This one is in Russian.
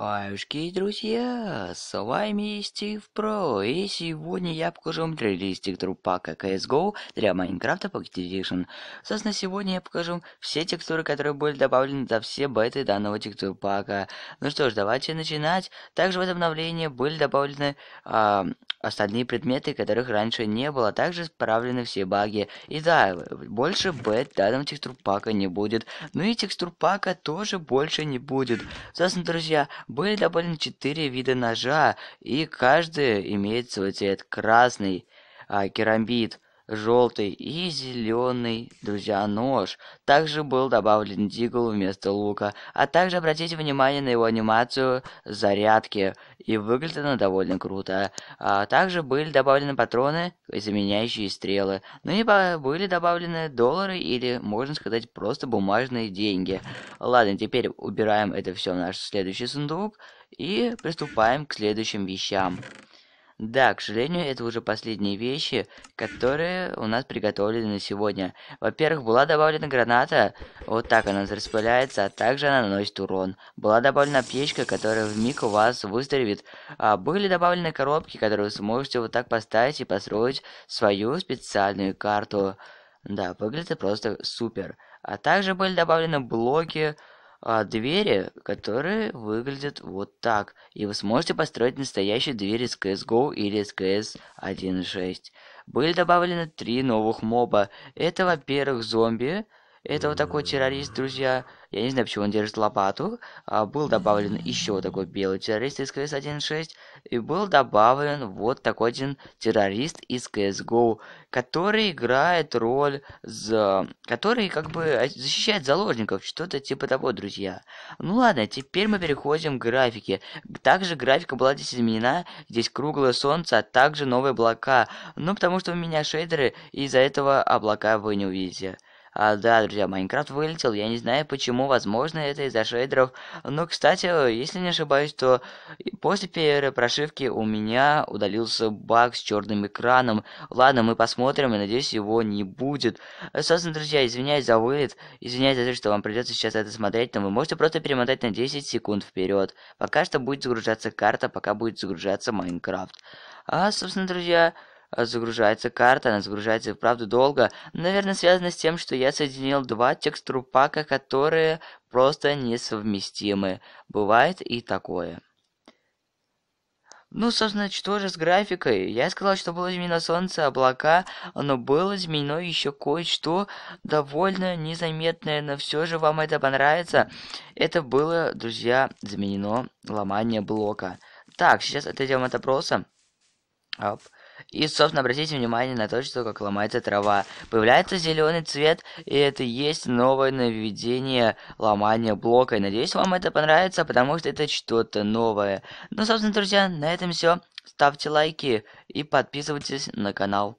Аюшки, друзья, с вами Стив Про, и сегодня я покажу вам реалистик трупака CSGO для Майнкрафта Pocket Edition. Собственно, сегодня я покажу все текстуры, которые были добавлены за все беты данного текстурпака. Ну что ж, давайте начинать. Также в это обновление были добавлены а, остальные предметы, которых раньше не было. Также исправлены все баги. И да, больше бет данного текстурпака не будет. Ну и текстурпака тоже больше не будет. Собственно, друзья, были добавлены четыре вида ножа, и каждый имеет свой цвет. Красный, а, керамбит, желтый и зеленый, друзья, нож. Также был добавлен дигл вместо лука, а также обратите внимание на его анимацию зарядки, и выглядит она довольно круто. А также были добавлены патроны, заменяющие стрелы, ну и были добавлены доллары или, можно сказать, просто бумажные деньги. Ладно, теперь убираем это все в наш следующий сундук и приступаем к следующим вещам. Да, к сожалению, это уже последние вещи, которые у нас приготовлены на сегодня. Во-первых, была добавлена граната, вот так она распыляется, а также она наносит урон. Была добавлена печка, которая в миг у вас выздоровит. А были добавлены коробки, которые вы сможете вот так поставить и построить свою специальную карту. Да, выглядит просто супер. А также были добавлены блоки, а, двери, которые выглядят вот так. И вы сможете построить настоящие двери с CSGO или с CS 1.6. Были добавлены три новых моба. Это, во-первых, зомби, это вот такой террорист, друзья. Я не знаю, почему он держит лопату. А, был добавлен еще такой белый террорист из CS 1.6. И был добавлен вот такой один террорист из CSGO, который играет роль, за... который как бы защищает заложников. Что-то типа того, друзья. Ну ладно, теперь мы переходим к графике. Также графика была здесь изменена. Здесь круглое солнце, а также новые облака. Ну, потому что у меня шейдеры, и из-за этого облака вы не увидите. А, да, друзья, Майнкрафт вылетел, я не знаю почему, возможно, это из-за шейдеров. Но, кстати, если не ошибаюсь, то после первой прошивки у меня удалился баг с черным экраном. Ладно, мы посмотрим, и надеюсь, его не будет. Собственно, друзья, извиняюсь за вылет, извиняюсь за то, что вам придется сейчас это смотреть, но вы можете просто перемотать на 10 секунд вперед. Пока что будет загружаться карта, пока будет загружаться Майнкрафт. А, собственно, друзья... Э, загружается карта, она загружается и вправду долго. Наверное, связано с тем, что я соединил два пака, которые просто несовместимы. Бывает и такое. Ну, собственно, что же с графикой? Я сказал, что было изменено солнце, облака, но было изменено еще кое-что довольно незаметное, но все же вам это понравится. Это было, друзья, заменено ломание блока. Так, сейчас отойдем от опроса. Оп. И, собственно, обратите внимание на то, что как ломается трава. Появляется зеленый цвет, и это есть новое нововведение ломания блока. И надеюсь, вам это понравится, потому что это что-то новое. Ну, собственно, друзья, на этом все. Ставьте лайки и подписывайтесь на канал.